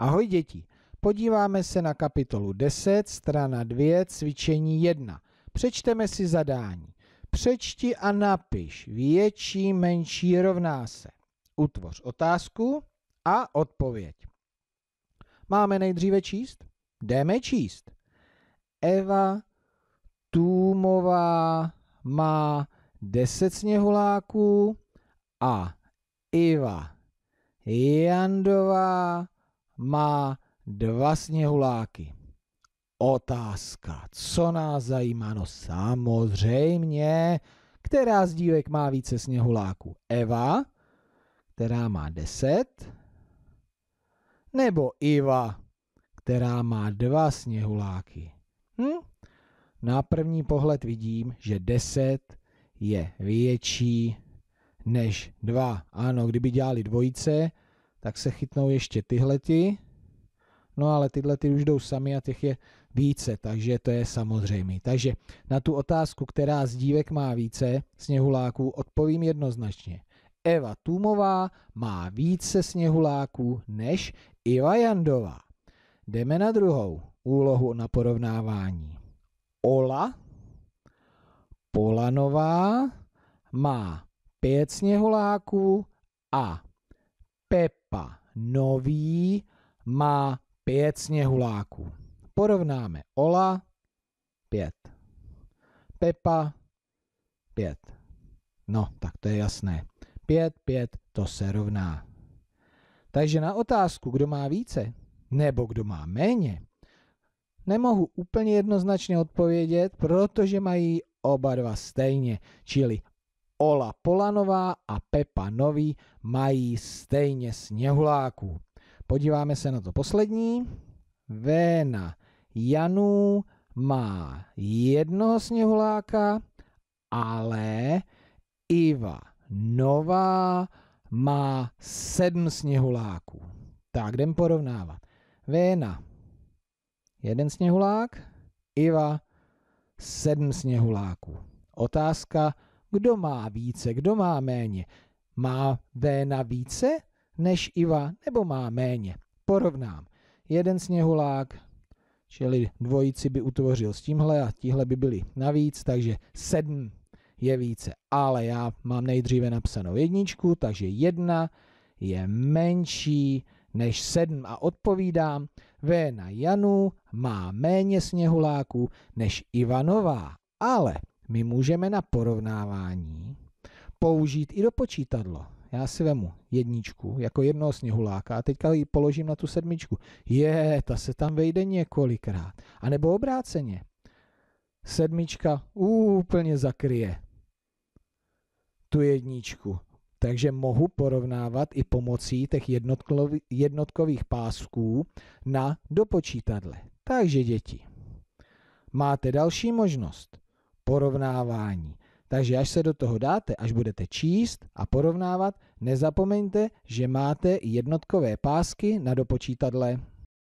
Ahoj děti, podíváme se na kapitolu 10, strana 2, cvičení 1. Přečteme si zadání. Přečti a napiš větší menší rovná se. Utvoř otázku a odpověď. Máme nejdříve číst? Jdeme číst. Eva Tůmová má 10 sněhuláků a Iva Jandová má dva sněhuláky. Otázka, co nás zajímá? No samozřejmě, která z dívek má více sněhuláků? Eva, která má deset, nebo Iva, která má dva sněhuláky? Hm? Na první pohled vidím, že deset je větší než dva. Ano, kdyby dělali dvojice, tak se chytnou ještě tyhle. no ale tyhle ty už jdou sami a těch je více, takže to je samozřejmé. Takže na tu otázku, která z dívek má více sněhuláků, odpovím jednoznačně. Eva Tumová má více sněhuláků než Iva Jandová. Jdeme na druhou úlohu na porovnávání. Ola Polanová má pět sněhuláků a Pepa Nový má pět sněhuláků. Porovnáme Ola pět. Pepa pět. No, tak to je jasné. Pět, pět, to se rovná. Takže na otázku, kdo má více nebo kdo má méně, nemohu úplně jednoznačně odpovědět, protože mají oba dva stejně, čili Ola Polanová a Pepa Nový mají stejně sněhuláků. Podíváme se na to poslední. Véna Janů má jednoho sněhuláka, ale Iva Nová má sedm sněhuláků. Tak jdem porovnávat. Véna jeden sněhulák, Iva sedm sněhuláků. Otázka, kdo má více, kdo má méně? Má Véna více než Iva, nebo má méně? Porovnám. Jeden sněhulák, čili dvojici by utvořil s tímhle a tíhle by byli navíc, takže sedm je více. Ale já mám nejdříve napsanou jedničku, takže jedna je menší než sedm a odpovídám, V na Janu má méně sněhuláků než Ivanová, ale my můžeme na porovnávání použít i do počítadlo. Já si vemu jedničku jako jednoho sněhuláka a teďka ji položím na tu sedmičku. Je, ta se tam vejde několikrát. A nebo obráceně. Sedmička úplně zakryje tu jedničku. Takže mohu porovnávat i pomocí těch jednotkových pásků na dopočítadle. Takže děti, máte další možnost porovnávání. Takže až se do toho dáte, až budete číst a porovnávat, nezapomeňte, že máte jednotkové pásky na dopočítadle.